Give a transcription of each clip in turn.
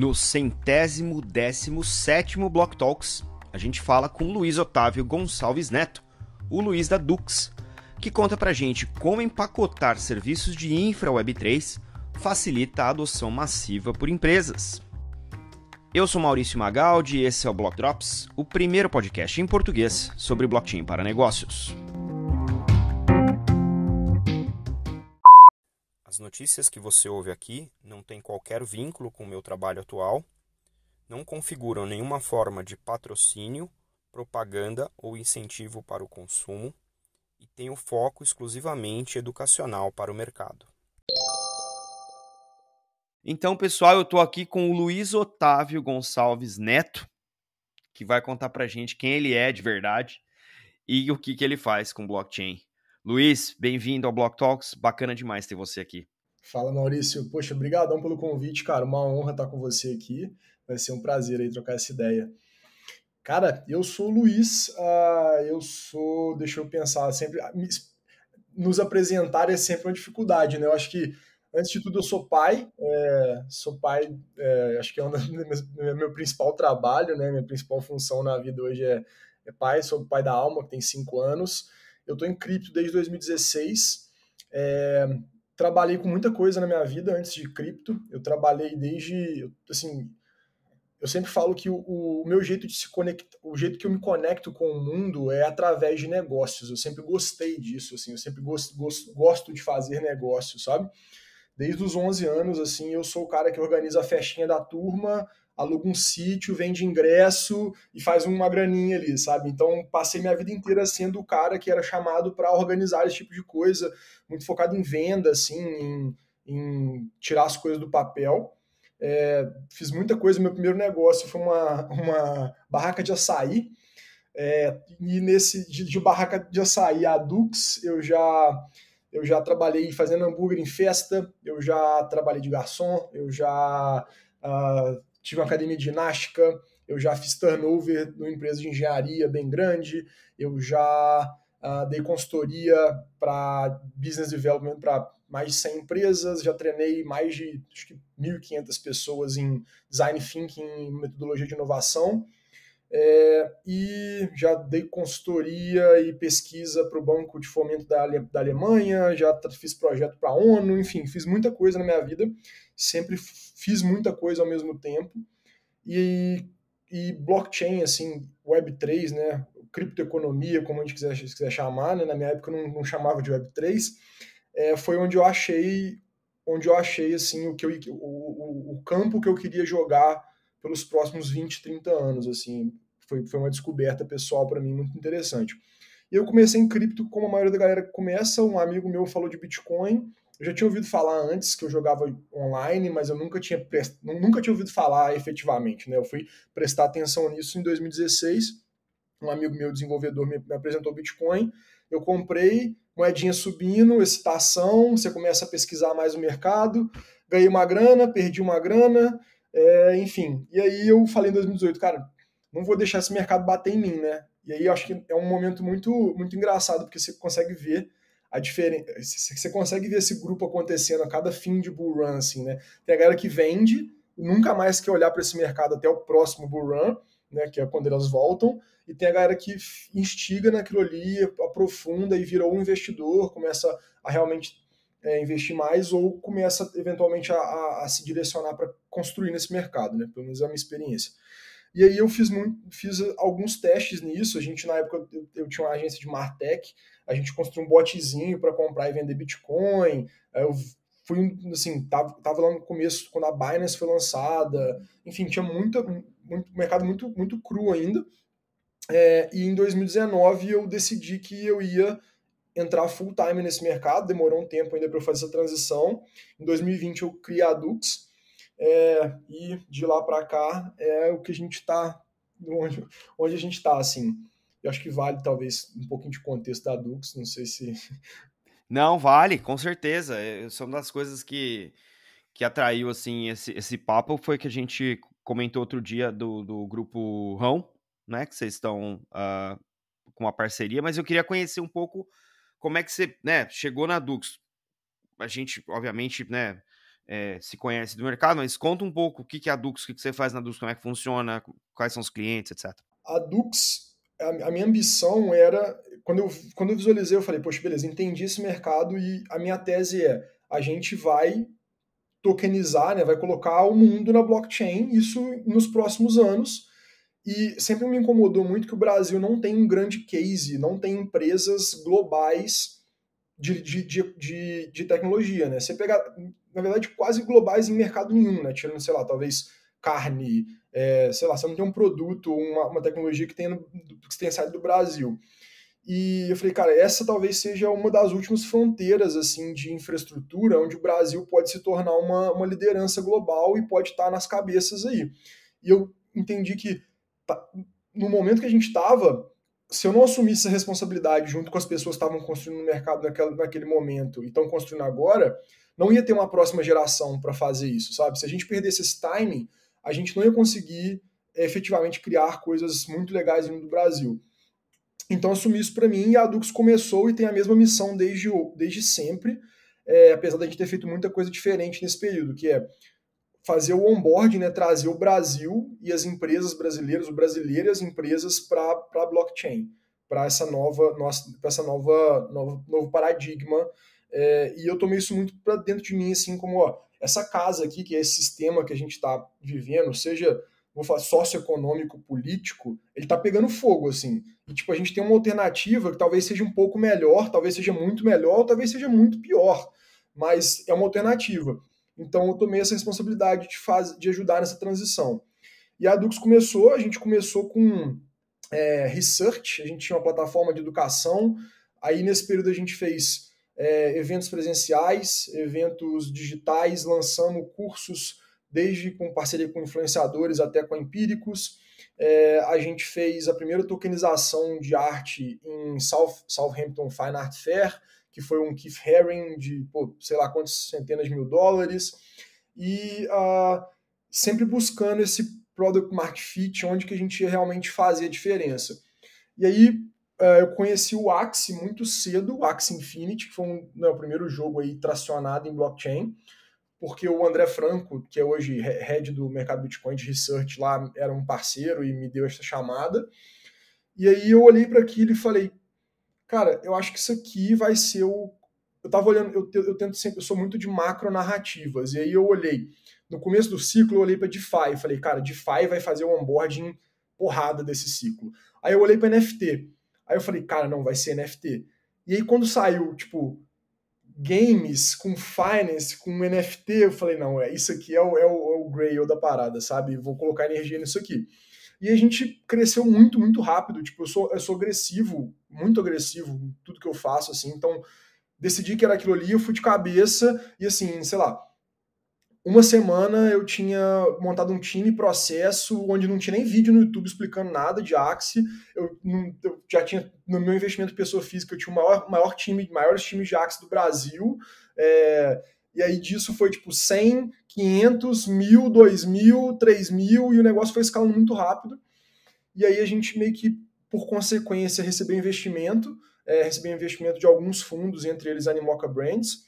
No centésimo décimo sétimo Block Talks, a gente fala com Luiz Otávio Gonçalves Neto, o Luiz da Dux, que conta pra gente como empacotar serviços de infra Web3 facilita a adoção massiva por empresas. Eu sou Maurício Magaldi e esse é o Block Drops, o primeiro podcast em português sobre blockchain para negócios. As notícias que você ouve aqui não têm qualquer vínculo com o meu trabalho atual, não configuram nenhuma forma de patrocínio, propaganda ou incentivo para o consumo e têm o foco exclusivamente educacional para o mercado. Então, pessoal, eu estou aqui com o Luiz Otávio Gonçalves Neto, que vai contar para gente quem ele é de verdade e o que, que ele faz com blockchain. Luiz, bem-vindo ao Block Talks. Bacana demais ter você aqui. Fala, Maurício. Poxa, obrigadão pelo convite, cara. Uma honra estar com você aqui. Vai ser um prazer aí trocar essa ideia. Cara, eu sou o Luiz. Uh, eu sou. Deixa eu pensar. Sempre. Ah, nos apresentar é sempre uma dificuldade, né? Eu acho que antes de tudo, eu sou pai. É, sou pai, é, acho que é um dos meu, meu principal trabalho, né? Minha principal função na vida hoje é, é pai. Sou pai da alma, que tem cinco anos. Eu estou em cripto desde 2016. É, eh, trabalhei com muita coisa na minha vida antes de cripto. Eu trabalhei desde, assim, eu sempre falo que o, o, meu jeito de se conectar, o jeito que eu me conecto com o mundo é através de negócios. Eu sempre gostei disso, assim, eu sempre gosto, gosto de fazer negócios, sabe? Desde os 11 anos, assim, eu sou o cara que organiza a festinha da turma, aluga um sítio, vende ingresso e faz uma graninha ali, sabe? Então, passei minha vida inteira sendo o cara que era chamado para organizar esse tipo de coisa, muito focado em venda, assim, em, em tirar as coisas do papel. É, fiz muita coisa, meu primeiro negócio foi uma, uma barraca de açaí, é, e nesse de, de, barraca de açaí a Dux, eu já eu já trabalhei fazendo hambúrguer em festa, eu já trabalhei de garçom, eu já uh, tive uma academia de ginástica, eu já fiz turnover numa empresa de engenharia bem grande, eu já uh, dei consultoria para business development para mais de 100 empresas, já treinei mais de 1.500 pessoas em design thinking, metodologia de inovação, é, e já dei consultoria e pesquisa para o Banco de Fomento da, Ale da Alemanha, já fiz projeto para a ONU, enfim, fiz muita coisa na minha vida, sempre fiz muita coisa ao mesmo tempo. E, e blockchain, assim, Web3, né? Criptoeconomia, como a gente quiser, quiser chamar, né? Na minha época eu não, não chamava de Web3. É, foi onde eu achei onde eu achei assim o que eu, o, o, o campo que eu queria jogar pelos próximos 20, 30 anos, assim. Foi, foi uma descoberta pessoal para mim muito interessante. E eu comecei em cripto, como a maioria da galera começa. Um amigo meu falou de Bitcoin, eu já tinha ouvido falar antes que eu jogava online, mas eu nunca tinha, prest... nunca tinha ouvido falar efetivamente, né? Eu fui prestar atenção nisso em 2016. Um amigo meu desenvolvedor me apresentou Bitcoin, eu comprei, moedinha subindo, excitação, você começa a pesquisar mais o mercado, ganhei uma grana, perdi uma grana, é, enfim. E aí eu falei em 2018, cara, não vou deixar esse mercado bater em mim, né? E aí eu acho que é um momento muito, muito engraçado, porque você consegue ver a diferença. Você consegue ver esse grupo acontecendo a cada fim de bull run, assim, né? Tem a galera que vende, nunca mais quer olhar para esse mercado até o próximo bull run, né? Que é quando elas voltam, e tem a galera que instiga naquilo ali, aprofunda e vira um investidor, começa a realmente é, investir mais ou começa eventualmente a, a, a se direcionar para construir nesse mercado, né? Pelo menos é a minha experiência. E aí eu fiz, muito, fiz alguns testes nisso. A gente, na época, eu, eu tinha uma agência de Martech, a gente construiu um botzinho para comprar e vender Bitcoin. Eu fui, assim, tava, tá, tava lá no começo, quando a Binance foi lançada. Enfim, tinha muita, muito mercado muito, muito cru ainda. É, e em 2019 eu decidi que eu ia entrar full time nesse mercado, demorou um tempo ainda para eu fazer essa transição. Em 2020 eu criei a Dux, é, e de lá para cá é o que a gente está, onde, onde a gente está, assim. Eu acho que vale talvez um pouquinho de contexto da Dux, não sei se. Não, vale, com certeza. É, é, são das coisas que, que atraiu assim esse, esse papo foi que a gente comentou outro dia do, do grupo Rão, né? Que vocês estão uh, com uma parceria, mas eu queria conhecer um pouco como é que você né, chegou na Dux. A gente, obviamente, né, é, se conhece do mercado, mas conta um pouco o que é a Dux, o que você faz na Dux, como é que funciona, quais são os clientes, etc. A Dux, a minha ambição era, quando eu, quando eu visualizei, eu falei, poxa, beleza, entendi esse mercado e a minha tese é, a gente vai tokenizar, né, vai colocar o mundo na blockchain, isso nos próximos anos, e sempre me incomodou muito que o Brasil não tem um grande case, não tem empresas globais de, de, de, de, de tecnologia, né? Você pegar na verdade, quase globais em mercado nenhum, né? Tirando, sei lá, talvez carne, é, sei lá, você não tem um produto, uma, uma tecnologia que tenha, que tenha saído do Brasil. E eu falei, cara, essa talvez seja uma das últimas fronteiras assim de infraestrutura onde o Brasil pode se tornar uma, uma liderança global e pode estar nas cabeças aí. E eu entendi que tá, no momento que a gente estava, se eu não assumisse essa responsabilidade junto com as pessoas que estavam construindo o mercado naquela, naquele momento e estão construindo agora, não ia ter uma próxima geração para fazer isso, sabe? Se a gente perdesse esse timing, a gente não ia conseguir eh, efetivamente criar coisas muito legais vindo do Brasil. Então assumi isso para mim e a Dux começou e tem a mesma missão desde, desde sempre, é, apesar da gente ter feito muita coisa diferente nesse período, que é fazer o onboarding, né, trazer o Brasil e as empresas brasileiras, o brasileiro e as empresas para a blockchain, para essa nova, nossa, essa nova, nova novo paradigma é, e eu tomei isso muito para dentro de mim, assim, como, ó, essa casa aqui, que é esse sistema que a gente está vivendo, seja vou falar socioeconômico, político, ele tá pegando fogo, assim. E, tipo, a gente tem uma alternativa que talvez seja um pouco melhor, talvez seja muito melhor, talvez seja muito pior, mas é uma alternativa. Então, eu tomei essa responsabilidade de, faz... de ajudar nessa transição. E a Dux começou, a gente começou com é, research, a gente tinha uma plataforma de educação, aí nesse período a gente fez é, eventos presenciais, eventos digitais, lançamos cursos desde com parceria com influenciadores até com empíricos. É, a gente fez a primeira tokenização de arte em South, Southampton Fine Art Fair, que foi um Keith Haring de pô, sei lá quantas centenas de mil dólares. E uh, sempre buscando esse product market fit, onde que a gente ia realmente fazer a diferença. E aí, ah, eu conheci o Axie muito cedo, o Axie Infinity, que foi um, não, né, o primeiro jogo aí tracionado em blockchain, porque o André Franco, que é hoje head do mercado Bitcoin de research lá, era um parceiro e me deu essa chamada. E aí eu olhei para aquilo e falei, cara, eu acho que isso aqui vai ser o. Eu tava olhando, eu, eu tento sempre, eu sou muito de macro narrativas. E aí eu olhei, no começo do ciclo, eu olhei para DeFi e falei, cara, DeFi vai fazer o onboarding porrada desse ciclo. Aí eu olhei para NFT Aí eu falei, cara, não, vai ser NFT. E aí quando saiu, tipo, games com finance, com NFT, eu falei, não, é isso aqui é o, é o, é o grail da parada, sabe? Vou colocar energia nisso aqui. E a gente cresceu muito, muito rápido. Tipo, eu sou, eu sou agressivo, muito agressivo em tudo que eu faço, assim. Então, decidi que era aquilo ali, eu fui de cabeça e, assim, sei lá, uma semana eu tinha montado um time processo onde não tinha nem vídeo no YouTube explicando nada de Axie. Eu, eu já tinha, no meu investimento pessoa física, eu tinha o maior, maior time, maiores times de Axie do Brasil. É, e aí disso foi tipo 100, 500, 1000, 2000, 3000 e o negócio foi escalando muito rápido. E aí a gente meio que, por consequência, recebeu investimento, é, recebeu investimento de alguns fundos, entre eles a Animoca Brands,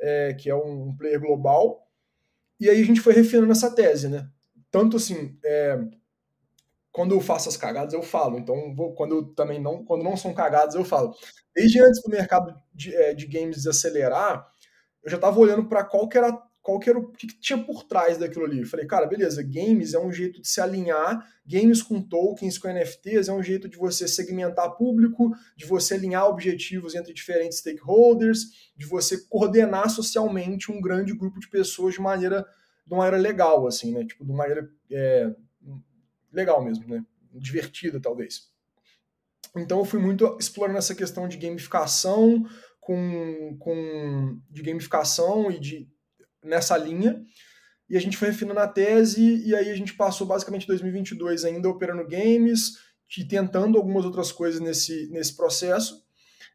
é, que é um player global. E aí a gente foi refinando essa tese, né? Tanto assim, é, quando eu faço as cagadas, eu falo. Então, vou, quando eu também não, quando não são cagadas, eu falo. Desde antes do mercado de, é, de games desacelerar, eu já estava olhando para qual que era qual que era o que, que, tinha por trás daquilo ali. Falei, cara, beleza, games é um jeito de se alinhar, games com tokens, com NFTs, é um jeito de você segmentar público, de você alinhar objetivos entre diferentes stakeholders, de você coordenar socialmente um grande grupo de pessoas de maneira, de maneira legal, assim, né? Tipo, de maneira é, legal mesmo, né? Divertida, talvez. Então eu fui muito explorando essa questão de gamificação, com, com de gamificação e de nessa linha. E a gente foi refinando a tese, e aí a gente passou basicamente 2022 ainda operando games e tentando algumas outras coisas nesse, nesse processo.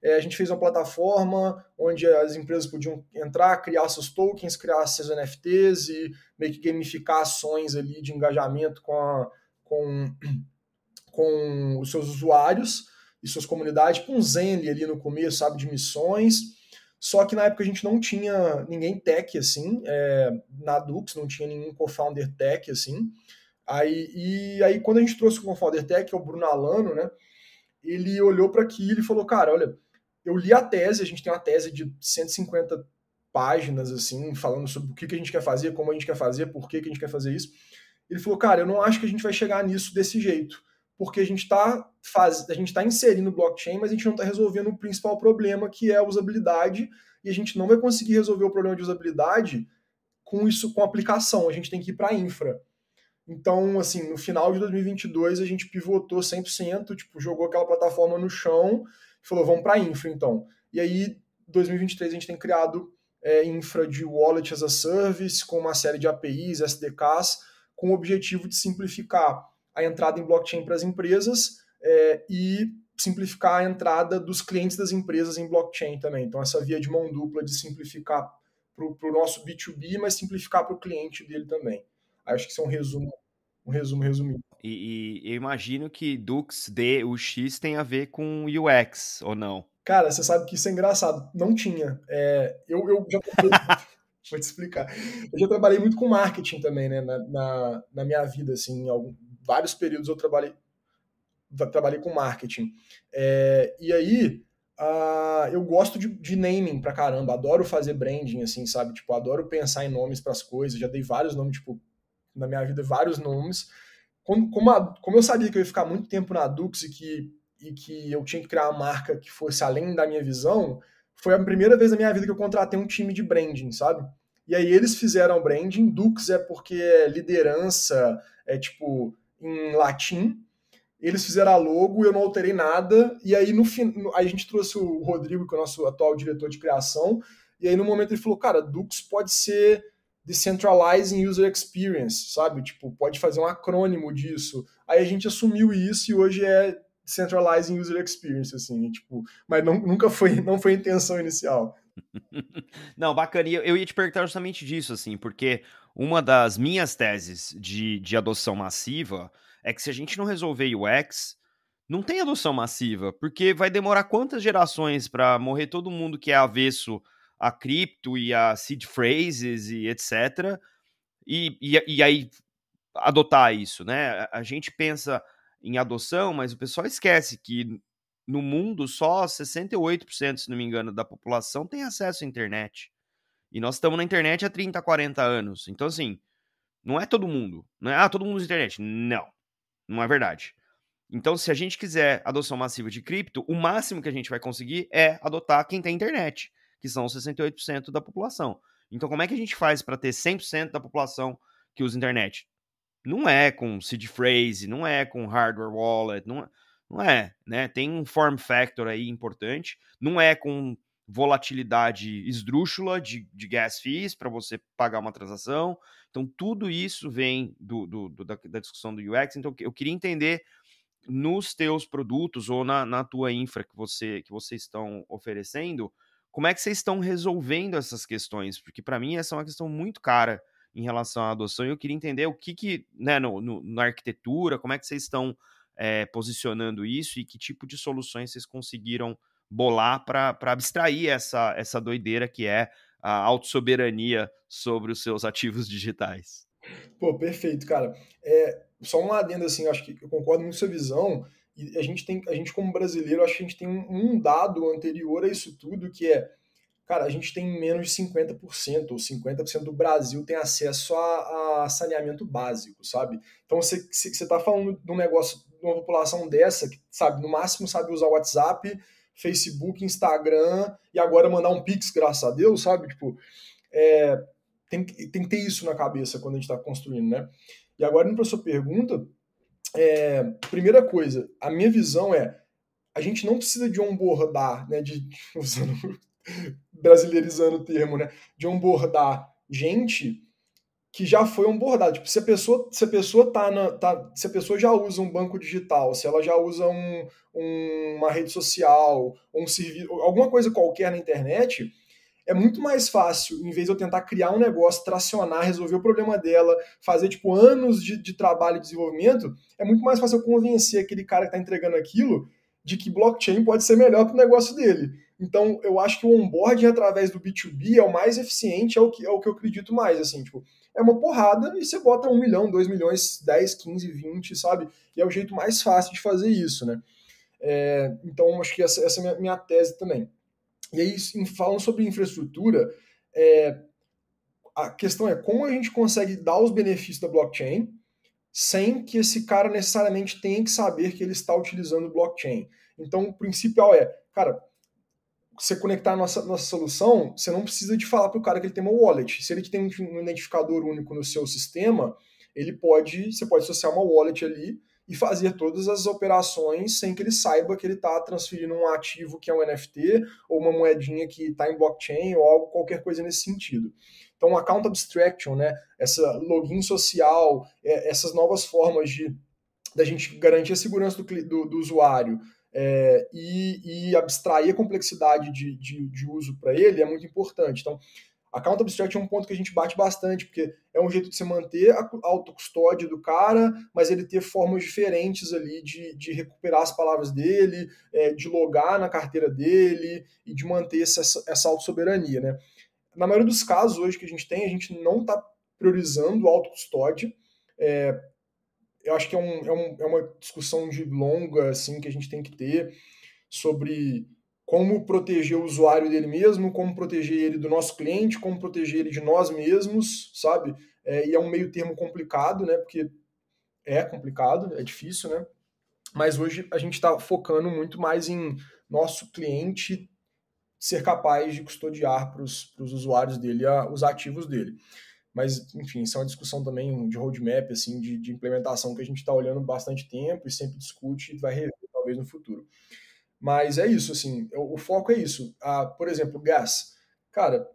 É, a gente fez uma plataforma onde as empresas podiam entrar, criar seus tokens, criar seus NFTs e meio que gamificar ações ali de engajamento com, a, com, com os seus usuários e suas comunidades, com um Zenly ali no começo, sabe, de missões. Só que na época a gente não tinha ninguém tech, assim, é, na Dux, não tinha nenhum co-founder tech, assim. Aí, e aí quando a gente trouxe o co-founder tech, é o Bruno Alano, né, ele olhou para aquilo e falou, cara, olha, eu li a tese, a gente tem uma tese de 150 páginas, assim, falando sobre o que, que a gente quer fazer, como a gente quer fazer, por que, que a gente quer fazer isso. Ele falou, cara, eu não acho que a gente vai chegar nisso desse jeito porque a gente está faz... a gente está inserindo blockchain, mas a gente não está resolvendo o principal problema que é a usabilidade e a gente não vai conseguir resolver o problema de usabilidade com isso com aplicação. A gente tem que ir para a infra. Então, assim, no final de 2022 a gente pivotou 100%, tipo, jogou aquela plataforma no chão e falou, vamos para a infra então. E aí, 2023 a gente tem criado é, infra de wallet as a service com uma série de APIs, SDKs, com o objetivo de simplificar a entrada em blockchain para as empresas é, e simplificar a entrada dos clientes das empresas em blockchain também. Então, essa via de mão dupla de simplificar para o nosso B2B, mas simplificar para o cliente dele também. Acho que isso é um resumo, um resumo resumido. E, e eu imagino que Dux D, o X tem a ver com UX, ou não? Cara, você sabe que isso é engraçado. Não tinha. É, eu, eu já vou te explicar. Eu já trabalhei muito com marketing também, né? Na, na, na minha vida, assim, algum, vários períodos eu trabalhei, trabalhei com marketing. É, e aí, uh, eu gosto de, de, naming pra caramba, adoro fazer branding, assim, sabe? Tipo, adoro pensar em nomes para as coisas, já dei vários nomes, tipo, na minha vida, vários nomes. Como, como, a, como, eu sabia que eu ia ficar muito tempo na Dux e que, e que eu tinha que criar uma marca que fosse além da minha visão, foi a primeira vez na minha vida que eu contratei um time de branding, sabe? E aí eles fizeram branding, Dux é porque é liderança, é tipo em latim. Eles fizeram a logo, eu não alterei nada. E aí no fim, a gente trouxe o Rodrigo, que é o nosso atual diretor de criação. E aí no momento ele falou, cara, Dux pode ser Decentralizing User Experience, sabe? Tipo, pode fazer um acrônimo disso. Aí a gente assumiu isso e hoje é Decentralizing User Experience, assim, tipo, mas não, nunca foi, não foi a intenção inicial. não, bacana. E eu, eu ia te perguntar justamente disso, assim, porque uma das minhas teses de, de adoção massiva é que se a gente não resolver UX, não tem adoção massiva, porque vai demorar quantas gerações para morrer todo mundo que é avesso a cripto e a seed phrases e etc. E, e, e aí adotar isso, né? A gente pensa em adoção, mas o pessoal esquece que no mundo só 68%, se não me engano, da população tem acesso à internet. E nós estamos na internet há 30, 40 anos. Então, assim, não é todo mundo. Não é, ah, todo mundo usa internet. Não. Não é verdade. Então, se a gente quiser adoção massiva de cripto, o máximo que a gente vai conseguir é adotar quem tem internet, que são 68% da população. Então, como é que a gente faz para ter 100% da população que usa internet? Não é com seed phrase, não é com hardware wallet, não é, não é, né? Tem um form factor aí importante, não é com volatilidade esdrúxula de, de gas fees para você pagar uma transação. Então, tudo isso vem do, do, do da, da, discussão do UX. Então, eu queria entender nos teus produtos ou na, na tua infra que você que vocês estão oferecendo, como é que vocês estão resolvendo essas questões? Porque para mim essa é uma questão muito cara em relação à adoção. E eu queria entender o que que, né, no, no na arquitetura, como é que vocês estão é, posicionando isso e que tipo de soluções vocês conseguiram bolar para abstrair essa, essa doideira que é a autossoberania sobre os seus ativos digitais. Pô, perfeito, cara. É, só um adendo, assim, acho que eu concordo muito com a sua visão, e a gente tem, a gente como brasileiro, acho que a gente tem um, um dado anterior a isso tudo, que é, cara, a gente tem menos de 50%, ou 50% do Brasil tem acesso a, a saneamento básico, sabe? Então, você, você tá falando de um negócio, de uma população dessa, que, sabe, no máximo sabe usar o WhatsApp, Facebook, Instagram e agora mandar um Pix, graças a Deus, sabe? Tipo, é, tem, tem que ter isso na cabeça quando a gente está construindo, né? E agora, indo para sua pergunta, é, primeira coisa, a minha visão é a gente não precisa de onboardar, né, de, usando, brasileirizando o termo, né, de onboardar gente que já foi onboardada. Tipo, se a pessoa, se a pessoa tá, na, tá se a pessoa já usa um banco digital, se ela já usa um, um, uma rede social, um serviço, alguma coisa qualquer na internet, é muito mais fácil, em vez de eu tentar criar um negócio, tracionar, resolver o problema dela, fazer tipo anos de, de trabalho e desenvolvimento, é muito mais fácil eu convencer aquele cara que está entregando aquilo de que blockchain pode ser melhor para o negócio dele. Então, eu acho que o onboarding através do B2B é o mais eficiente, é o que, é o que eu acredito mais, assim, tipo, é uma porrada e você bota 1 milhão, 2 milhões, 10, 15, 20, sabe? E é o jeito mais fácil de fazer isso, né? É, então, acho que essa, essa é a minha, minha tese também. E aí, falando sobre infraestrutura, é, a questão é como a gente consegue dar os benefícios da blockchain sem que esse cara necessariamente tenha que saber que ele está utilizando blockchain. Então, o principal é, cara, você conectar a nossa, nossa solução, você não precisa de falar para o cara que ele tem uma wallet. Se ele tem um identificador único no seu sistema, ele pode, você pode associar uma wallet ali e fazer todas as operações sem que ele saiba que ele está transferindo um ativo que é um NFT ou uma moedinha que está em blockchain ou algo, qualquer coisa nesse sentido. Então, account abstraction, né, essa login social, é, essas novas formas de da gente garantir a segurança do, do, do usuário, é, e, e, abstrair a complexidade de, de, de uso para ele é muito importante. Então, Account Abstract é um ponto que a gente bate bastante, porque é um jeito de você manter a autocustódia do cara, mas ele ter formas diferentes ali de, de recuperar as palavras dele, é, de logar na carteira dele e de manter essa, essa autossoberania, né? Na maioria dos casos hoje que a gente tem, a gente não está priorizando autocustódia, é, eu acho que é, um, é, um, é uma discussão de longa assim que a gente tem que ter sobre como proteger o usuário dele mesmo, como proteger ele do nosso cliente, como proteger ele de nós mesmos, sabe? É, e é um meio termo complicado, né? Porque é complicado, é difícil, né? Mas hoje a gente está focando muito mais em nosso cliente ser capaz de custodiar para os usuários dele a, os ativos dele. Mas, enfim, isso é uma discussão também de roadmap, assim, de, de implementação que a gente está olhando bastante tempo e sempre discute e vai rever talvez no futuro. Mas é isso, assim, o, o foco é isso. por exemplo, gás. Cara,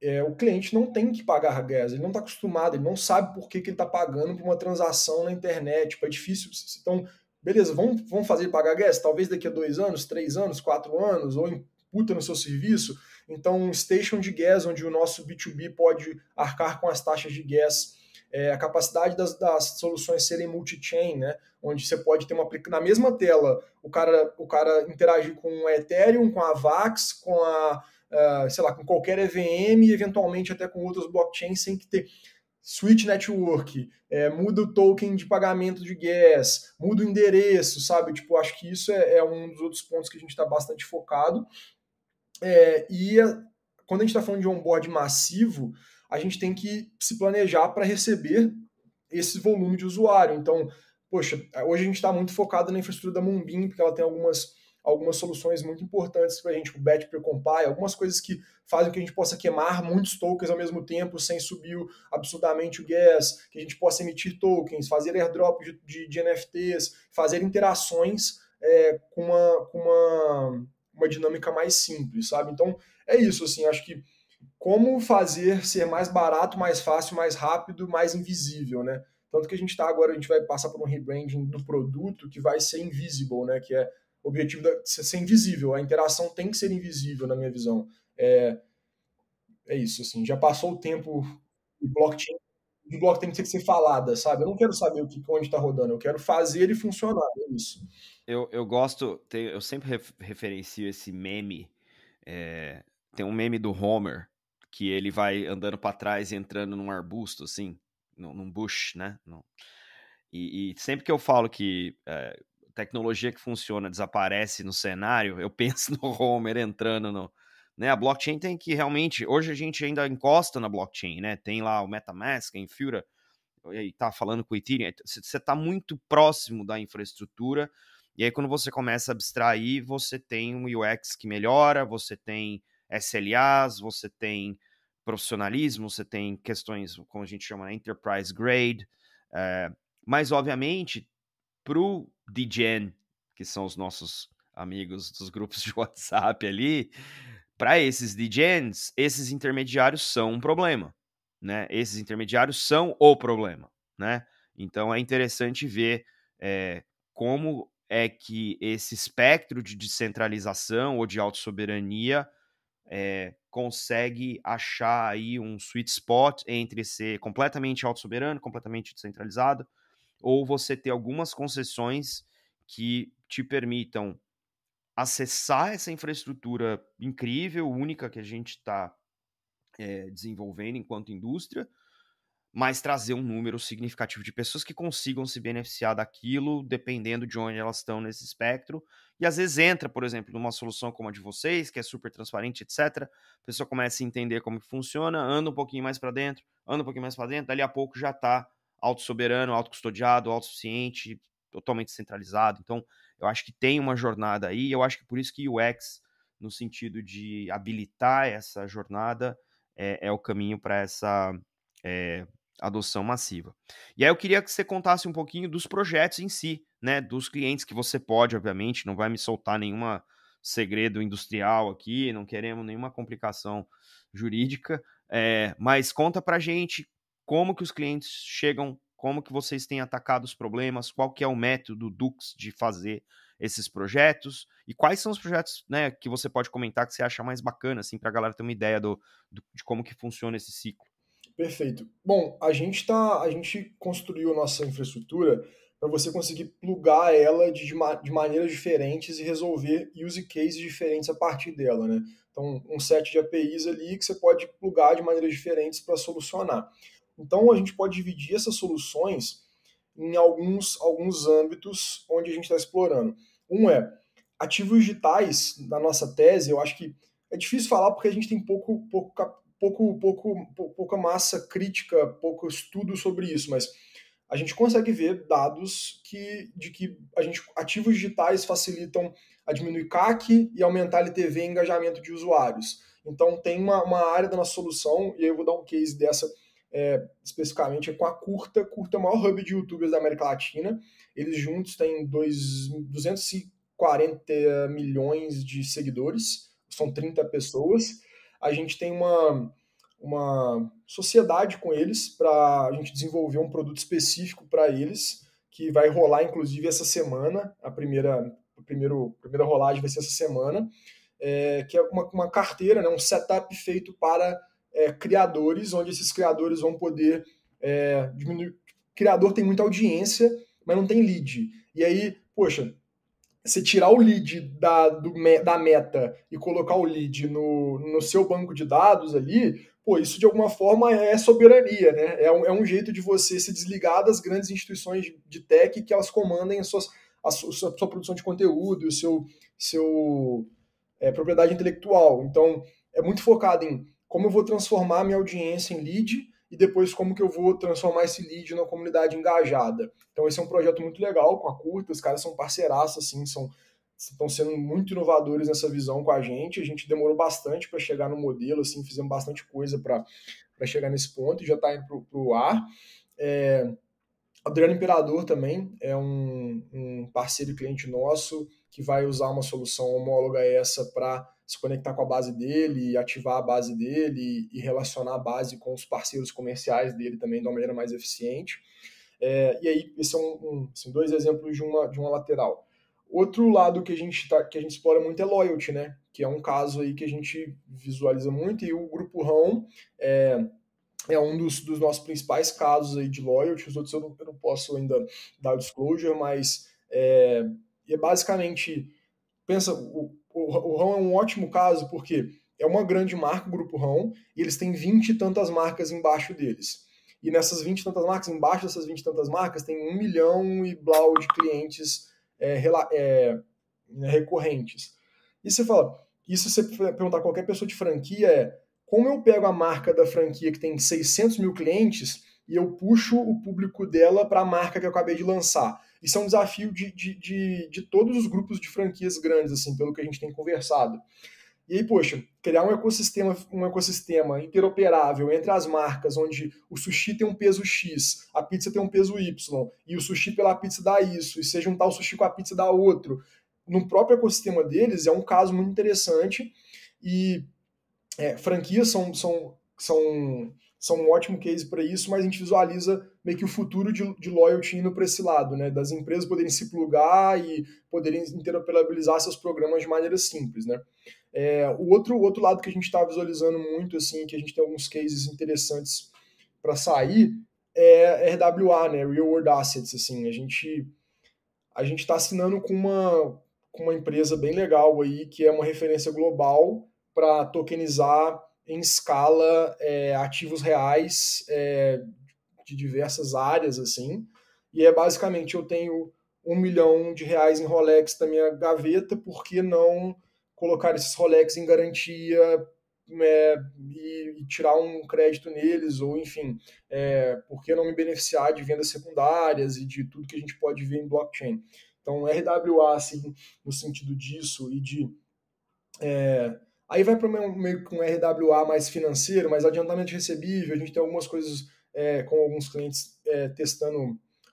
é, o cliente não tem que pagar gás, ele não está acostumado, ele não sabe por que, que ele está pagando por uma transação na internet, tipo, é difícil. Então, beleza, vamos, vamos fazer ele pagar gás? Talvez daqui a dois anos, três anos, quatro anos, ou imputa no seu serviço, então, um station de gas, onde o nosso B2B pode arcar com as taxas de gas, é, a capacidade das, das soluções serem multi-chain, né? onde você pode ter uma na mesma tela o cara, o cara interagir com a Ethereum, com a Vax, com a uh, sei lá, com qualquer EVM e eventualmente até com outras blockchains sem que ter switch network, é, muda o token de pagamento de gas, muda o endereço, sabe? Tipo, acho que isso é, é um dos outros pontos que a gente está bastante focado. É, e a, quando a gente está falando de onboard massivo, a gente tem que se planejar para receber esse volume de usuário. Então, poxa, hoje a gente está muito focado na infraestrutura da Mumbin, porque ela tem algumas, algumas soluções muito importantes para a gente, o batch pre-compile, algumas coisas que fazem com que a gente possa queimar muitos tokens ao mesmo tempo, sem subir absurdamente o gas, que a gente possa emitir tokens, fazer airdrop de, de, de NFTs, fazer interações é, com uma, com uma uma dinâmica mais simples, sabe? Então, é isso, assim, acho que como fazer ser mais barato, mais fácil, mais rápido, mais invisível, né? Tanto que a gente está agora, a gente vai passar por um rebranding do produto que vai ser invisible, né? Que é o objetivo de ser invisível. A interação tem que ser invisível, na minha visão. É, é isso, assim, já passou o tempo de blockchain, de blockchain tem que ser falada, sabe? Eu não quero saber o que onde está rodando, eu quero fazer ele funcionar, é isso eu, eu gosto, eu sempre referencio esse meme. É, tem um meme do Homer que ele vai andando para trás e entrando num arbusto, assim, num, bush, né? E, e sempre que eu falo que é, tecnologia que funciona desaparece no cenário, eu penso no Homer entrando no. Né? A blockchain tem que realmente. Hoje a gente ainda encosta na blockchain, né? Tem lá o MetaMask, a Infura, e tá falando com o Ethereum. Você tá muito próximo da infraestrutura e aí, quando você começa a abstrair, você tem um UX que melhora, você tem SLAs, você tem profissionalismo, você tem questões, como a gente chama, né, enterprise grade. É, mas, obviamente, para o DGen, que são os nossos amigos dos grupos de WhatsApp ali, para esses DGens, esses intermediários são um problema. Né? Esses intermediários são o problema. Né? Então, é interessante ver é, como é que esse espectro de descentralização ou de autossoberania é, consegue achar aí um sweet spot entre ser completamente autossoberano, completamente descentralizado, ou você ter algumas concessões que te permitam acessar essa infraestrutura incrível, única que a gente está é, eh, desenvolvendo enquanto indústria, mas trazer um número significativo de pessoas que consigam se beneficiar daquilo, dependendo de onde elas estão nesse espectro. E às vezes entra, por exemplo, numa solução como a de vocês, que é super transparente, etc. A pessoa começa a entender como que funciona, anda um pouquinho mais para dentro, anda um pouquinho mais para dentro, dali a pouco já está autossoberano, autocustodiado, autossuficiente, totalmente centralizado. Então, eu acho que tem uma jornada aí, eu acho que por isso que o UX, no sentido de habilitar essa jornada, é, é o caminho para essa é, adoção massiva. E aí eu queria que você contasse um pouquinho dos projetos em si, né, dos clientes que você pode, obviamente, não vai me soltar nenhuma segredo industrial aqui, não queremos nenhuma complicação jurídica, é, mas conta pra gente como que os clientes chegam, como que vocês têm atacado os problemas, qual que é o método Dux de fazer esses projetos e quais são os projetos né, que você pode comentar que você acha mais bacana, assim, para a galera ter uma ideia do, do, de como que funciona esse ciclo. Perfeito. Bom, a gente tá, a gente construiu a nossa infraestrutura para você conseguir plugar ela de, de maneiras diferentes e resolver use cases diferentes a partir dela, né? Então, um set de APIs ali que você pode plugar de maneiras diferentes para solucionar. Então, a gente pode dividir essas soluções em alguns, alguns âmbitos onde a gente está explorando. Um é ativos digitais, na nossa tese, eu acho que é difícil falar porque a gente tem pouco, pouco pouco, pouco, pouca massa crítica, pouco estudo sobre isso, mas a gente consegue ver dados que, de que a gente, ativos digitais facilitam a diminuir CAC e aumentar LTV e engajamento de usuários. Então, tem uma, uma área da nossa solução, e eu vou dar um case dessa é, especificamente, é com a Curta. Curta é o maior hub de youtubers da América Latina. Eles juntos têm dois, 240 milhões de seguidores, são 30 pessoas a gente tem uma, uma sociedade com eles para a gente desenvolver um produto específico para eles, que vai rolar inclusive essa semana, a primeira, a primeiro, a primeira rolagem vai ser essa semana, é, que é uma, uma carteira, né, um setup feito para é, criadores, onde esses criadores vão poder é, diminuir. criador tem muita audiência, mas não tem lead. E aí, poxa, você tirar o lead da, do, da meta e colocar o lead no, no seu banco de dados ali, pô, isso de alguma forma é soberania, né? É um, é um jeito de você se desligar das grandes instituições de tech que elas comandem suas, a sua, a sua produção de conteúdo, o seu, seu é, propriedade intelectual. Então, é muito focado em como eu vou transformar minha audiência em lead e depois como que eu vou transformar esse lead numa comunidade engajada. Então esse é um projeto muito legal com a Curta, os caras são parceiraços, assim, são estão sendo muito inovadores nessa visão com a gente. A gente demorou bastante para chegar no modelo, assim, fizemos bastante coisa para chegar nesse ponto e já está indo para o ar. É, Adriano Imperador também é um, um parceiro e cliente nosso que vai usar uma solução homóloga essa para se conectar com a base dele, ativar a base dele e relacionar a base com os parceiros comerciais dele também de uma maneira mais eficiente. É, e aí, esses são é um, um, assim, dois exemplos de uma, de uma lateral. Outro lado que a gente tá, que a gente explora muito é loyalty, né? Que é um caso aí que a gente visualiza muito e o grupo Rão é, é um dos, dos nossos principais casos aí de loyalty. Os outros eu não, eu não posso ainda dar disclosure, mas é, é basicamente pensa o, o, o Rão é um ótimo caso porque é uma grande marca, o Grupo Rão, e eles têm 20 e tantas marcas embaixo deles. E nessas 20 e tantas marcas, embaixo dessas 20 e tantas marcas, tem um milhão e blau de clientes é, é, né, recorrentes. E você fala, isso você perguntar a qualquer pessoa de franquia é, como eu pego a marca da franquia que tem 600 mil clientes e eu puxo o público dela para a marca que eu acabei de lançar? Isso é um desafio de, de, de, de todos os grupos de franquias grandes, assim, pelo que a gente tem conversado. E aí, poxa, criar um ecossistema, um ecossistema interoperável entre as marcas, onde o sushi tem um peso X, a pizza tem um peso Y, e o sushi pela pizza dá isso, e se juntar o sushi com a pizza dá outro. No próprio ecossistema deles, é um caso muito interessante. E é, franquias são, são, são, são um ótimo case para isso, mas a gente visualiza meio que o futuro de, de loyalty indo para esse lado, né? Das empresas poderem se plugar e poderem interoperabilizar seus programas de maneira simples, né? É, o outro, outro lado que a gente está visualizando muito, assim, que a gente tem alguns cases interessantes para sair, é RWA, né? Real World Assets, assim. A gente a gente está assinando com uma, com uma empresa bem legal aí, que é uma referência global para tokenizar em escala é, ativos reais é, de diversas áreas, assim. E é basicamente eu tenho um milhão de reais em Rolex na minha gaveta, por que não colocar esses Rolex em garantia é, e, e, tirar um crédito neles, ou enfim, é, por que não me beneficiar de vendas secundárias e de tudo que a gente pode ver em blockchain? Então, RWA, assim, no sentido disso e de. É, aí vai para meio que um RWA mais financeiro, mas adiantamento recebível, a gente tem algumas coisas é, com alguns clientes é, testando.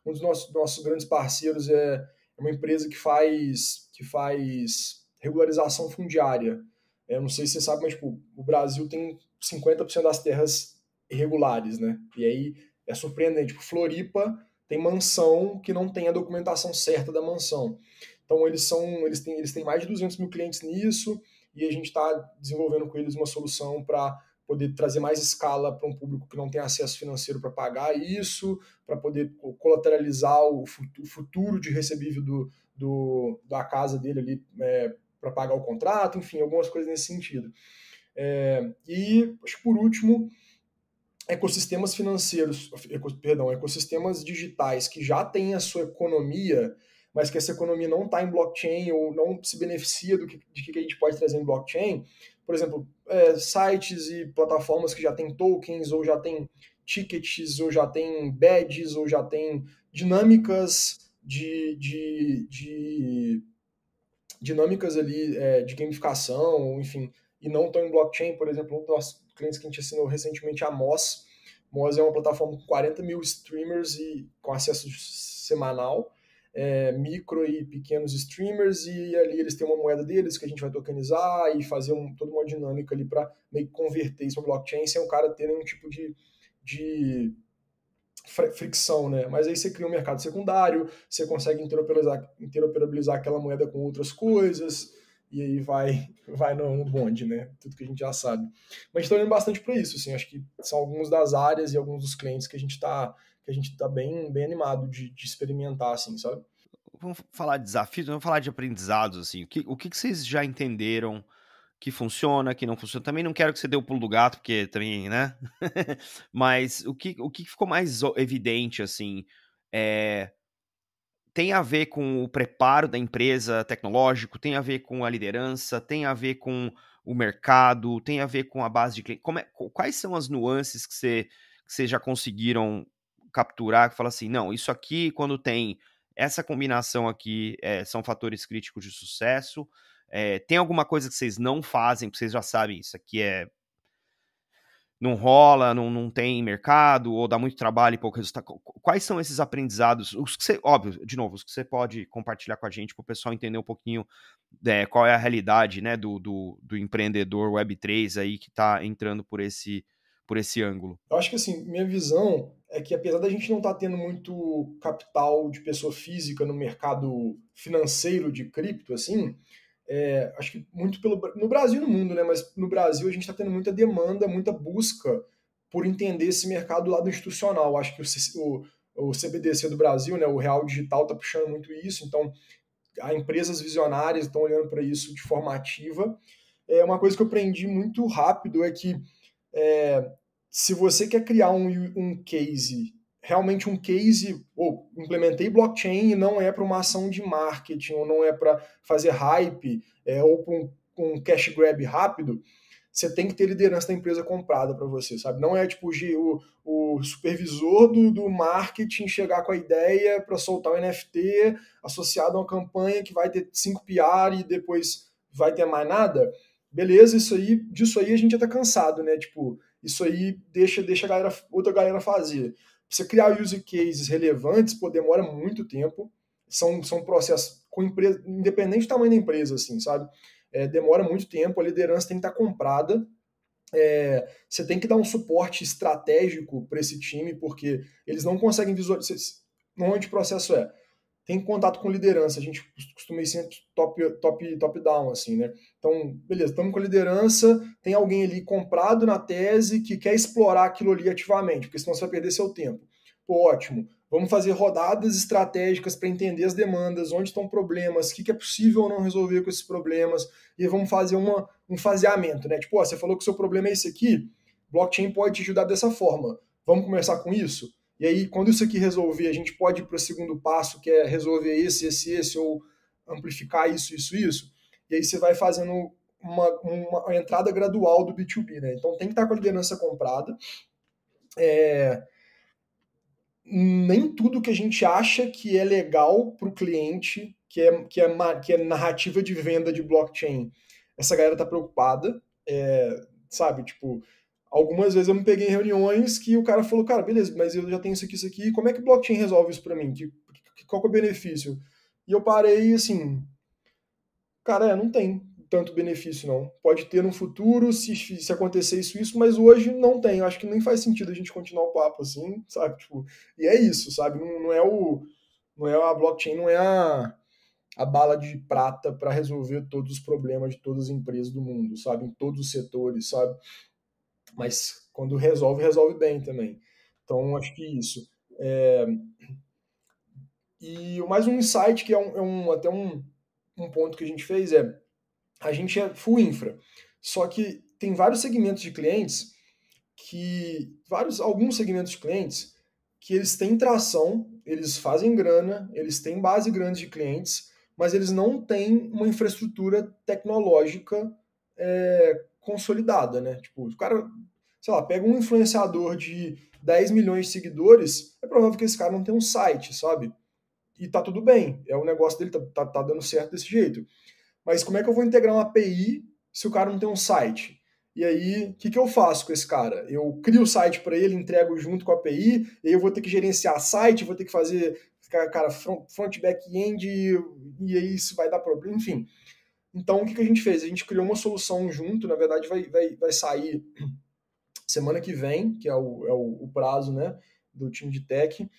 Um dos nossos, nossos grandes parceiros é, é uma empresa que faz, que faz regularização fundiária. Eu é, não sei se você sabe, mas tipo, o Brasil tem 50% das terras irregulares, né? E aí é surpreendente. Tipo, Floripa tem mansão que não tem a documentação certa da mansão. Então eles são, eles têm, eles têm mais de 200 mil clientes nisso e a gente está desenvolvendo com eles uma solução para poder trazer mais escala para um público que não tem acesso financeiro para pagar isso, para poder colateralizar o futuro de recebível do, do da casa dele ali é, para pagar o contrato, enfim, algumas coisas nesse sentido. É, e, acho que por último, ecossistemas financeiros, eco, perdão, ecossistemas digitais que já têm a sua economia, mas que essa economia não está em blockchain ou não se beneficia do que, de que a gente pode trazer em blockchain. Por exemplo, é, sites e plataformas que já tem tokens, ou já tem tickets, ou já tem badges, ou já tem dinâmicas de, de, de dinâmicas ali é, de gamificação, enfim, e não estão em blockchain, por exemplo, um dos clientes que a gente assinou recentemente a Moz. Moz é uma plataforma com 40 mil streamers e com acesso semanal é, micro e pequenos streamers e ali eles têm uma moeda deles que a gente vai tokenizar e fazer um, toda uma dinâmica ali para meio que converter isso para blockchain sem o cara ter nenhum tipo de, de fricção, né? Mas aí você cria um mercado secundário, você consegue interoperabilizar, interoperabilizar aquela moeda com outras coisas e aí vai vai no, bonde, né? Tudo que a gente já sabe. Mas estou tá olhando bastante para isso, assim, acho que são alguns das áreas e alguns dos clientes que a gente está que a gente está bem, bem animado de, de, experimentar, assim, sabe? Vamos falar de desafios, vamos falar de aprendizados, assim. O que, o que, vocês já entenderam que funciona, que não funciona? Também não quero que você dê o pulo do gato, porque também, né? Mas o que, o que ficou mais evidente, assim, é, tem a ver com o preparo da empresa tecnológico, tem a ver com a liderança, tem a ver com o mercado, tem a ver com a base de cliente. É, quais são as nuances que, você, que vocês já conseguiram capturar, fala assim, não, isso aqui quando tem essa combinação aqui é, são fatores críticos de sucesso. É, tem alguma coisa que vocês não fazem, que vocês já sabem, isso aqui é não rola, não, não tem mercado, ou dá muito trabalho e pouco resultado. Quais são esses aprendizados? Os que você, óbvio, de novo, os que você pode compartilhar com a gente para o pessoal entender um pouquinho é, qual é a realidade né, do, do, do empreendedor Web3 aí que está entrando por esse, por esse ângulo. Eu acho que assim, minha visão é que apesar da gente não estar tá tendo muito capital de pessoa física no mercado financeiro de cripto, assim, é, acho que muito pelo no Brasil e no mundo, né? Mas no Brasil a gente está tendo muita demanda, muita busca por entender esse mercado do lado institucional. Acho que o, o, o CBDC do Brasil, né, o Real Digital, está puxando muito isso. Então, há empresas visionárias estão olhando para isso de forma ativa. É, uma coisa que eu aprendi muito rápido é que é, se você quer criar um, um case, realmente um case, ou implementei blockchain e não é para uma ação de marketing, ou não é para fazer hype, é, ou para um, um cash grab rápido, você tem que ter liderança da empresa comprada para você, sabe? Não é tipo o, o supervisor do, do, marketing chegar com a ideia para soltar o NFT associado a uma campanha que vai ter cinco PR e depois vai ter mais nada. Beleza, isso aí, disso aí a gente já tá cansado, né? Tipo, isso aí deixa, deixa a galera, outra galera fazer. Você criar use cases relevantes, pô, demora muito tempo. São, são processos com empresa, independente do tamanho da empresa, assim, sabe? É, demora muito tempo, a liderança tem que estar comprada. É, você tem que dar um suporte estratégico para esse time, porque eles não conseguem visualizar. onde o processo é: tem contato com liderança. A gente costuma ir sempre top, top, top down, assim, né? Então, beleza, estamos com a liderança, tem alguém ali comprado na tese que quer explorar aquilo ali ativamente, porque senão você vai perder seu tempo. Pô, ótimo. Vamos fazer rodadas estratégicas para entender as demandas, onde estão problemas, o que, que, é possível ou não resolver com esses problemas, e vamos fazer uma, um faseamento, né? Tipo, ó, você falou que o seu problema é esse aqui, blockchain pode te ajudar dessa forma. Vamos começar com isso? E aí, quando isso aqui resolver, a gente pode ir para o segundo passo, que é resolver esse, esse, esse, ou amplificar isso, isso, isso. E aí você vai fazendo uma, uma entrada gradual do B2B, né? Então tem que estar tá com a liderança comprada. É... Nem tudo que a gente acha que é legal para o cliente, que é, que, é, que é narrativa de venda de blockchain, essa galera tá preocupada. É... Sabe, tipo, algumas vezes eu me peguei em reuniões que o cara falou, cara, beleza, mas eu já tenho isso aqui, isso aqui, como é que blockchain resolve isso para mim? Que, qual que é o benefício? E eu parei assim, cara, é, não tem tanto benefício não. Pode ter no futuro, se, se acontecer isso, isso, mas hoje não tem. Eu acho que nem faz sentido a gente continuar o papo assim, sabe? Tipo, e é isso, sabe? Não, não é o... Não é a blockchain, não é a a bala de prata para resolver todos os problemas de todas as empresas do mundo, sabe? Em todos os setores, sabe? Mas quando resolve, resolve bem também. Então, acho que isso. É... E mais um insight que é, um, é um até um, um ponto que a gente fez é a gente é full infra, só que tem vários segmentos de clientes que vários alguns segmentos de clientes que eles têm tração, eles fazem grana, eles têm base grande de clientes, mas eles não têm uma infraestrutura tecnológica é, consolidada, né? Tipo, o cara, sei lá, pega um influenciador de 10 milhões de seguidores, é provável que esse cara não tenha um site, sabe? E tá tudo bem, é o negócio dele, tá, tá, tá dando certo desse jeito. Mas como é que eu vou integrar uma API se o cara não tem um site? E aí, o que, que eu faço com esse cara? Eu crio o site para ele, entrego junto com a API, e aí eu vou ter que gerenciar site, vou ter que fazer, cara, front, front back-end, e aí isso vai dar problema, enfim. Então, o que, que a gente fez? A gente criou uma solução junto, na verdade, vai, vai, vai sair semana que vem, que é o, é o, o prazo né, do time de tech,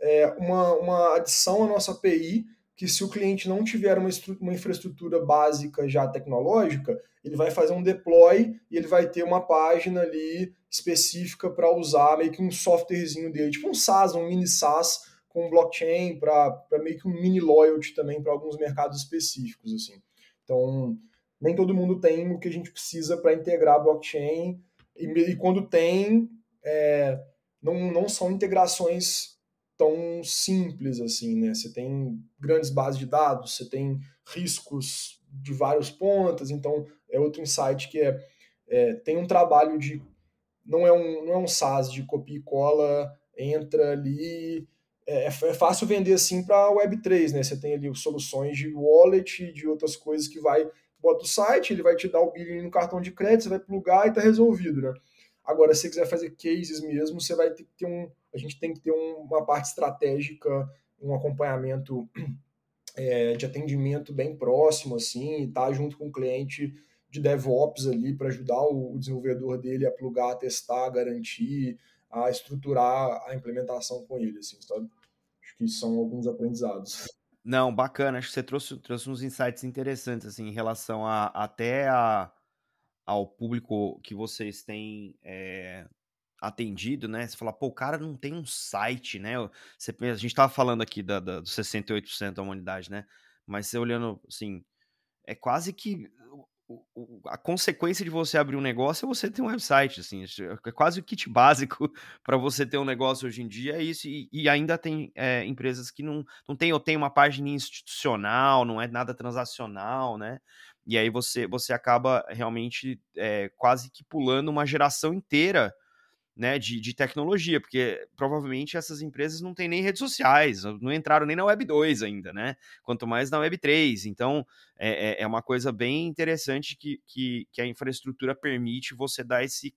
é uma, uma adição à nossa API, que se o cliente não tiver uma, uma infraestrutura básica já tecnológica, ele vai fazer um deploy e ele vai ter uma página ali específica para usar meio que um softwarezinho dele, tipo um SaaS, um mini SaaS com blockchain, para meio que um mini loyalty também para alguns mercados específicos, assim. Então, nem todo mundo tem o que a gente precisa para integrar a blockchain, e, e quando tem, é, não, não são integrações tão simples assim, né? Você tem grandes bases de dados, você tem riscos de vários pontas, então é outro insight que é, é tem um trabalho de não é um não é um SaaS de copia e cola, entra ali é, é, é fácil vender assim para Web3, né? Você tem ali soluções de wallet e de outras coisas que vai, bota o site, ele vai te dar o bilhão no cartão de crédito, você vai plugar e tá resolvido, né? Agora, se você quiser fazer cases mesmo, você vai ter que ter um. A gente tem que ter um, uma parte estratégica, um acompanhamento é, de atendimento bem próximo, assim, e tá junto com o cliente de DevOps ali para ajudar o, o desenvolvedor dele a plugar, a testar, a garantir, a estruturar a implementação com ele, assim, sabe? que são alguns aprendizados. Não, bacana. Acho que você trouxe, trouxe uns insights interessantes assim, em relação a, até a, ao público que vocês têm é, atendido, né? Você fala, pô, o cara não tem um site, né? Você, a gente estava falando aqui da, da, dos 68% da humanidade, né? Mas você olhando, assim, é quase que a consequência de você abrir um negócio é você ter um website, assim, é, é quase o kit básico para você ter um negócio hoje em dia, é isso, e, e ainda tem é, empresas que não, não tem ou tem uma página institucional, não é nada transacional, né, e aí você, você acaba realmente é, quase que pulando uma geração inteira né, de, de tecnologia, porque provavelmente essas empresas não têm nem redes sociais, não entraram nem na Web 2 ainda, né? Quanto mais na Web 3. Então, é, é, é uma coisa bem interessante que, que, que a infraestrutura permite você dar esse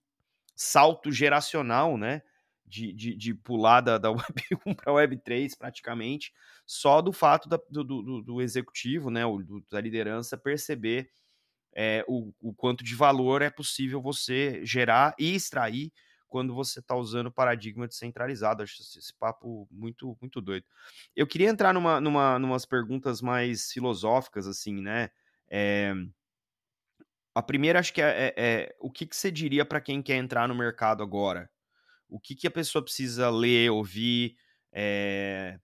salto geracional, né? De, de, de pular da, da Web 1 para a Web 3, praticamente, só do fato da, do, do, do, executivo, né, do, da liderança perceber é, o, o quanto de valor é possível você gerar e extrair quando você está usando o paradigma descentralizado. Acho esse papo muito, muito doido. Eu queria entrar numa, numa, numas perguntas mais filosóficas, assim, né? É... A primeira, acho que é, é, é o que, que você diria para quem quer entrar no mercado agora? O que, que a pessoa precisa ler, ouvir, é,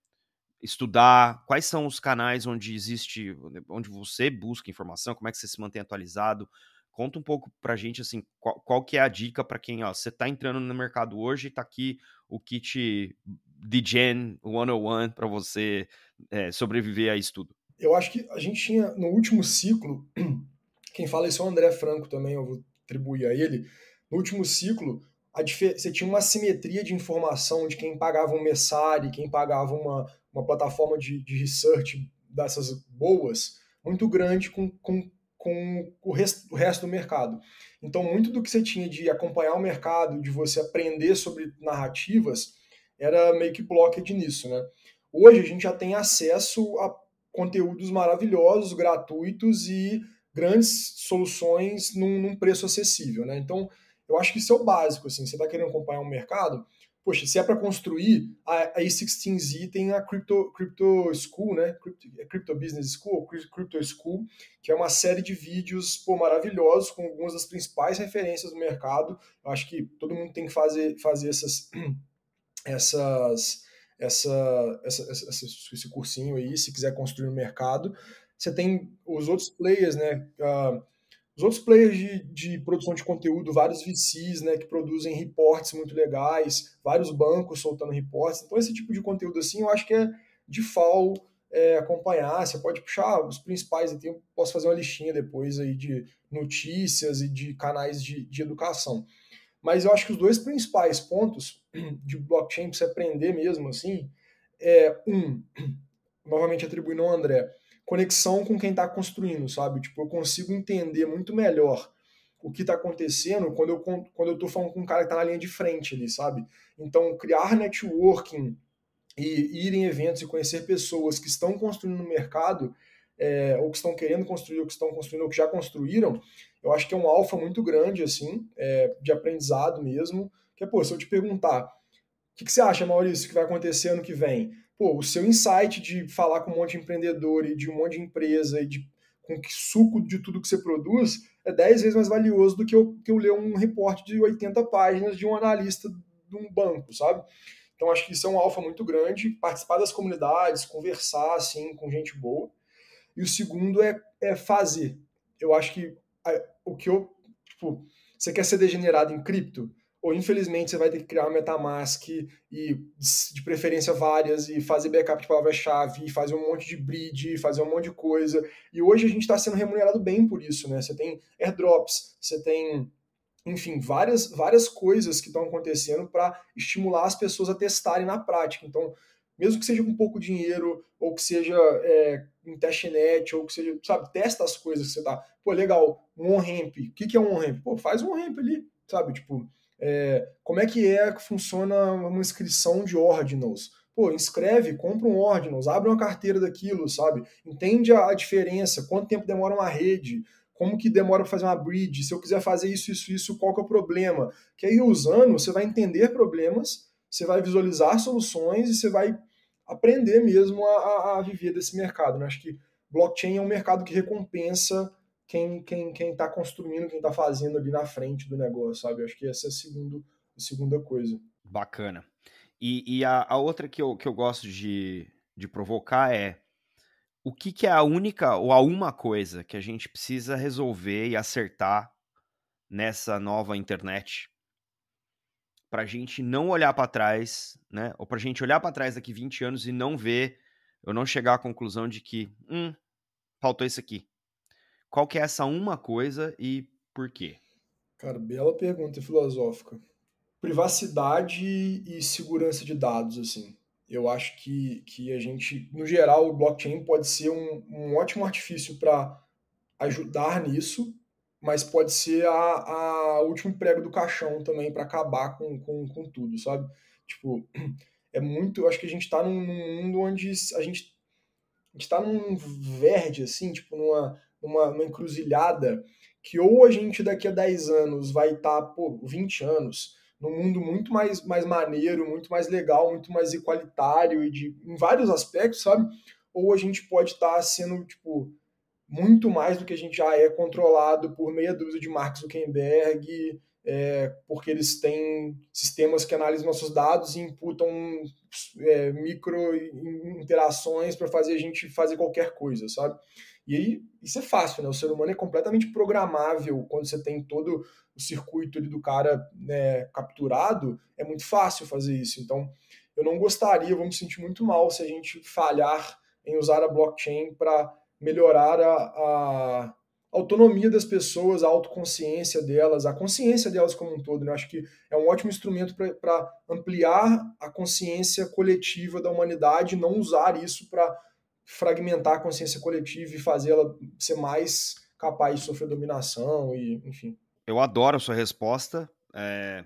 estudar? Quais são os canais onde existe, onde você busca informação? Como é que você se mantém atualizado? Conta um pouco pra gente, assim, qual, qual que é a dica para quem, ó, você tá entrando no mercado hoje e tá aqui o kit de Gen 101 para você é, sobreviver a isso tudo. Eu acho que a gente tinha, no último ciclo, quem fala isso é o André Franco também, eu vou atribuir a ele, no último ciclo, você tinha uma simetria de informação de quem pagava um Messari, quem pagava uma, uma plataforma de, de research dessas boas, muito grande com, com com o resto, o resto do mercado. Então, muito do que você tinha de acompanhar o mercado, de você aprender sobre narrativas, era meio que blocked nisso, né? Hoje a gente já tem acesso a conteúdos maravilhosos, gratuitos e grandes soluções num, num preço acessível, né? Então, eu acho que isso é o básico, assim. Você está querendo acompanhar o um mercado, poxa, se é para construir, a, a A16Z tem a Crypto, Crypto School, né? Crypto, é Crypto Business School, ou Crypto School, que é uma série de vídeos pô, maravilhosos com algumas das principais referências do mercado. Eu acho que todo mundo tem que fazer, fazer essas. essas essa, essa, essa esse cursinho aí, se quiser construir no mercado. Você tem os outros players, né? Uh, os outros players de, de produção de conteúdo, vários VCs, né, que produzem reportes muito legais, vários bancos soltando reportes. Então, esse tipo de conteúdo, assim, eu acho que é de fall é, acompanhar. Você pode puxar os principais, eu tenho, posso fazer uma listinha depois aí de notícias e de canais de, de educação. Mas eu acho que os dois principais pontos de blockchain para você aprender mesmo, assim, é um, novamente atribuindo ao André, conexão com quem está construindo, sabe? Tipo, eu consigo entender muito melhor o que está acontecendo quando eu quando eu estou falando com um cara que está na linha de frente ali, sabe? Então, criar networking e ir em eventos e conhecer pessoas que estão construindo no mercado, é, ou que estão querendo construir, ou que estão construindo, ou que já construíram, eu acho que é um alfa muito grande, assim, é, de aprendizado mesmo. Que é, pô, se eu te perguntar, o que, que você acha, Maurício, que vai acontecer ano que vem? pô, o seu insight de falar com um monte de empreendedor e de um monte de empresa e de com que suco de tudo que você produz é 10 vezes mais valioso do que eu, que eu ler um reporte de 80 páginas de um analista de um banco, sabe? Então acho que isso é um alfa muito grande, participar das comunidades, conversar assim com gente boa. E o segundo é, é fazer. Eu acho que a, o que eu, tipo, você quer ser degenerado em cripto? ou infelizmente você vai ter que criar uma metamask e de preferência várias e fazer backup de palavra-chave, e fazer um monte de bridge, fazer um monte de coisa. E hoje a gente está sendo remunerado bem por isso, né? Você tem airdrops, você tem enfim, várias várias coisas que estão acontecendo para estimular as pessoas a testarem na prática. Então, mesmo que seja com pouco dinheiro, ou que seja é, um testnet, ou que seja, sabe, testa as coisas que você tá Pô, legal, um on-ramp. O que, que é um on-ramp? Pô, faz um on-ramp ali, sabe? Tipo, é, como é que é que funciona uma inscrição de ordinals? Pô, inscreve, compra um ordinals, abre uma carteira daquilo, sabe? Entende a, diferença, quanto tempo demora uma rede, como que demora para fazer uma bridge, se eu quiser fazer isso, isso, isso, qual que é o problema? Que aí usando, você vai entender problemas, você vai visualizar soluções e você vai aprender mesmo a, a, a viver desse mercado. Né? Acho que blockchain é um mercado que recompensa quem quem quem está construindo, quem está fazendo ali na frente do negócio, sabe? acho que essa é a, segundo, a segunda coisa. Bacana. E, e a, a, outra que eu, que eu gosto de, de provocar é o que, que é a única ou a uma coisa que a gente precisa resolver e acertar nessa nova internet para a gente não olhar para trás, né? Ou para a gente olhar para trás daqui 20 anos e não ver, eu não chegar à conclusão de que, hum, faltou isso aqui. Qual que é essa uma coisa e por quê? Cara, bela pergunta filosófica. Privacidade e segurança de dados, assim. Eu acho que, que a gente, no geral, o blockchain pode ser um, um ótimo artifício para ajudar nisso, mas pode ser a, a último prego do caixão também para acabar com, com, com tudo, sabe? Tipo, é muito. Eu acho que a gente está num, num, mundo onde a gente está num verde, assim, tipo, numa, uma encruzilhada que ou a gente daqui a 10 anos vai estar, tá, pô, 20 anos, num mundo muito mais, mais maneiro, muito mais legal, muito mais igualitário e de, em vários aspectos, sabe? Ou a gente pode estar tá sendo, tipo, muito mais do que a gente já é controlado por meia dúzia de Mark Zuckerberg, é, porque eles têm sistemas que analisam nossos dados e imputam é, micro interações para fazer a gente fazer qualquer coisa, sabe? E aí, isso é fácil, né? O ser humano é completamente programável quando você tem todo o circuito do cara né, capturado, é muito fácil fazer isso. Então, eu não gostaria, vou me sentir muito mal se a gente falhar em usar a blockchain para melhorar a, a, autonomia das pessoas, a autoconsciência delas, a consciência delas como um todo. Né? Eu acho que é um ótimo instrumento para ampliar a consciência coletiva da humanidade, não usar isso para fragmentar a consciência coletiva e fazê-la ser mais capaz de sofrer dominação e, enfim. Eu adoro a sua resposta. É,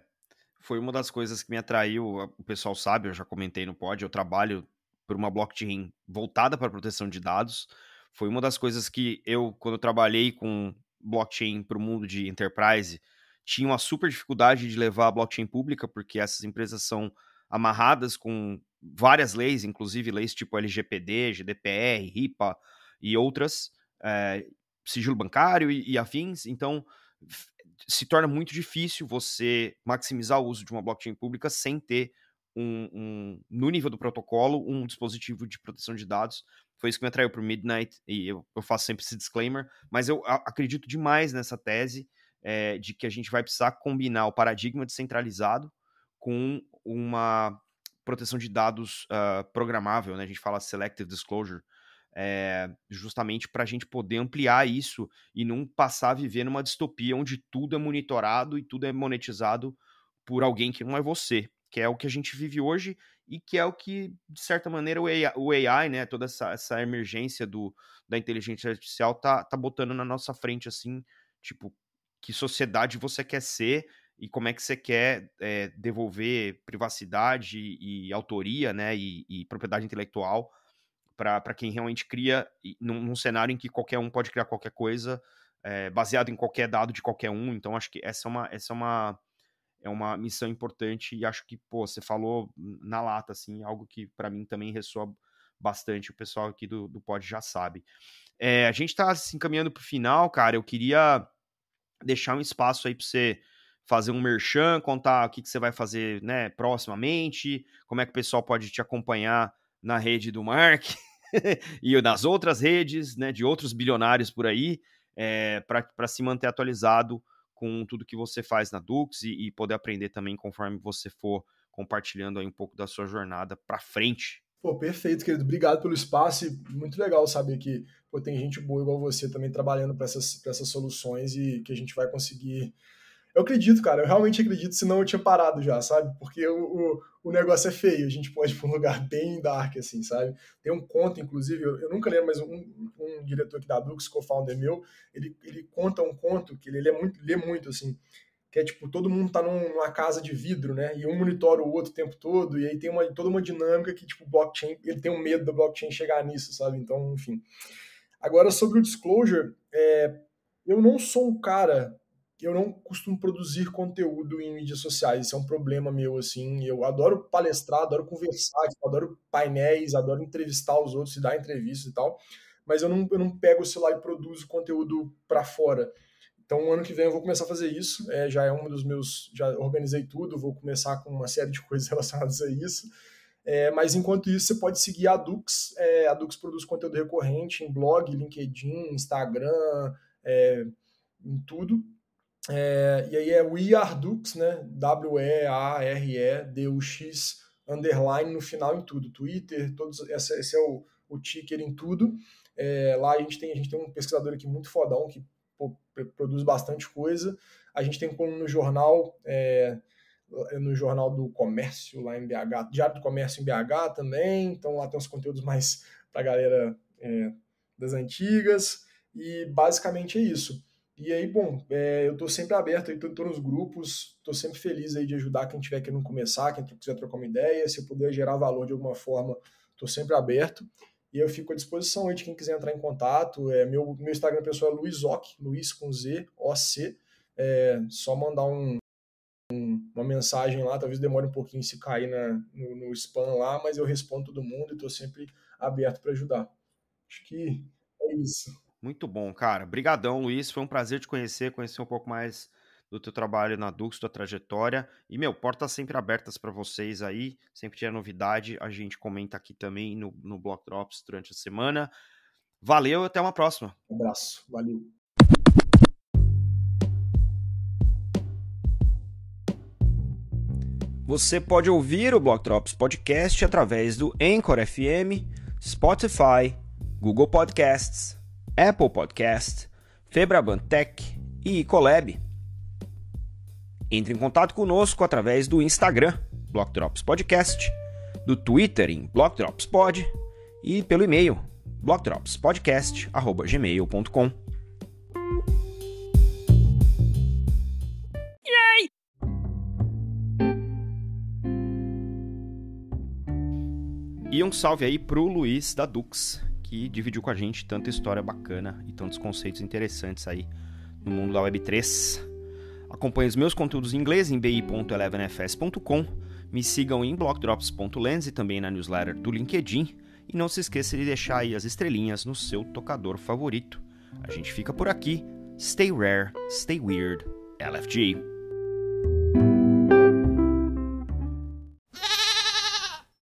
foi uma das coisas que me atraiu. O pessoal sabe, eu já comentei no pod, eu trabalho por uma blockchain voltada para proteção de dados. Foi uma das coisas que eu, quando eu trabalhei com blockchain para o mundo de enterprise, tinha uma super dificuldade de levar a blockchain pública, porque essas empresas são amarradas com várias leis, inclusive leis tipo LGPD, GDPR, RIPA e outras, é, sigilo bancário e, e afins. Então, se torna muito difícil você maximizar o uso de uma blockchain pública sem ter um, um, no nível do protocolo, um dispositivo de proteção de dados. Foi isso que me atraiu para o Midnight, e eu, eu, faço sempre esse disclaimer, mas eu a, acredito demais nessa tese é, de que a gente vai precisar combinar o paradigma descentralizado com uma proteção de dados uh, programável, né? A gente fala selective disclosure, é, justamente para a gente poder ampliar isso e não passar a viver numa distopia onde tudo é monitorado e tudo é monetizado por alguém que não é você, que é o que a gente vive hoje e que é o que, de certa maneira, o AI, o AI né? Toda essa, essa emergência do, da inteligência artificial tá, tá botando na nossa frente, assim, tipo, que sociedade você quer ser e como é que você quer é, devolver privacidade e, e autoria, né, e, e propriedade intelectual para quem realmente cria num, num, cenário em que qualquer um pode criar qualquer coisa é, baseado em qualquer dado de qualquer um. Então acho que essa é uma essa é uma é uma missão importante e acho que pô, você falou na lata assim algo que para mim também ressoa bastante. O pessoal aqui do, do Pod já sabe. É, a gente está se assim, encaminhando para o final, cara. Eu queria deixar um espaço aí para você fazer um merchan, contar o que, que você vai fazer né, proximamente, como é que o pessoal pode te acompanhar na rede do Mark e nas outras redes né, de outros bilionários por aí, é, eh, para se manter atualizado com tudo que você faz na Dux e, e, poder aprender também conforme você for compartilhando aí um pouco da sua jornada para frente. Pô, perfeito, querido. Obrigado pelo espaço e muito legal saber que pô, tem gente boa igual você também trabalhando para essas, essas soluções e que a gente vai conseguir eu acredito, cara, eu realmente acredito, senão eu tinha parado já, sabe? Porque o, o, o negócio é feio, a gente pode ir pra um lugar bem dark, assim, sabe? Tem um conto, inclusive, eu, eu nunca lembro, mas um, um diretor aqui da Dux, co-founder é meu, ele, ele conta um conto que ele lê muito, lê muito, assim, que é tipo, todo mundo tá num, numa casa de vidro, né? E um monitora o outro o tempo todo, e aí tem uma, toda uma dinâmica que, tipo, blockchain, ele tem um medo da blockchain chegar nisso, sabe? Então, enfim. Agora, sobre o disclosure, é, eu não sou um cara eu não costumo produzir conteúdo em mídias sociais, isso é um problema meu, assim, eu adoro palestrar, adoro conversar, tipo, adoro painéis, adoro entrevistar os outros e dar entrevistas e tal, mas eu não, eu não pego o celular e produzo conteúdo para fora. Então, ano que vem eu vou começar a fazer isso, é, já é um dos meus, já organizei tudo, vou começar com uma série de coisas relacionadas a isso, é, mas enquanto isso, você pode seguir a Dux, é, a Dux produz conteúdo recorrente em blog, LinkedIn, Instagram, é, em tudo, é, e aí é We Are Dux, né? W-E-A-R-E-D-U-X, underline no final em tudo. Twitter, todos, essa, esse é o, o ticker em tudo. É, lá a gente, tem, a gente tem um pesquisador aqui muito fodão que pô, produz bastante coisa. A gente tem como no jornal, é, no jornal do comércio lá em BH, Diário do Comércio em BH também. Então lá tem uns conteúdos mais para a galera é, das antigas. E basicamente é isso. E aí, bom, é, eu estou sempre aberto, estou nos grupos, estou sempre feliz aí de ajudar quem tiver querendo começar, quem quiser trocar uma ideia, se eu puder gerar valor de alguma forma, estou sempre aberto. E eu fico à disposição aí de quem quiser entrar em contato. É, meu, meu Instagram pessoal é luisoc, luiz com Z, O-C. É, só mandar um, um, uma mensagem lá, talvez demore um pouquinho se cair na, no, no spam lá, mas eu respondo todo mundo e estou sempre aberto para ajudar. Acho que é isso. Muito bom, cara. Obrigadão, Luiz. Foi um prazer te conhecer, conhecer um pouco mais do teu trabalho na Dux, tua trajetória. E, meu, portas sempre abertas para vocês aí. Sempre tiver novidade, a gente comenta aqui também no, no Block Drops durante a semana. Valeu, até uma próxima. Um abraço, valeu. Você pode ouvir o Block Drops Podcast através do Anchor FM, Spotify, Google Podcasts Apple Podcast, Febraban Tech e Ecolab. Entre em contato conosco através do Instagram, Blockdrops Podcast, do Twitter em Blockdrops Pod e pelo e-mail blockdropspodcast@gmail.com. E um salve aí pro Luiz da Dux, que dividiu com a gente tanta história bacana e tantos conceitos interessantes aí no mundo da Web3. Acompanhe os meus conteúdos em inglês em bi.elevenfs.com, me sigam em blockdrops.lens e também na newsletter do LinkedIn, e não se esqueça de deixar aí as estrelinhas no seu tocador favorito. A gente fica por aqui. Stay rare, stay weird, LFG.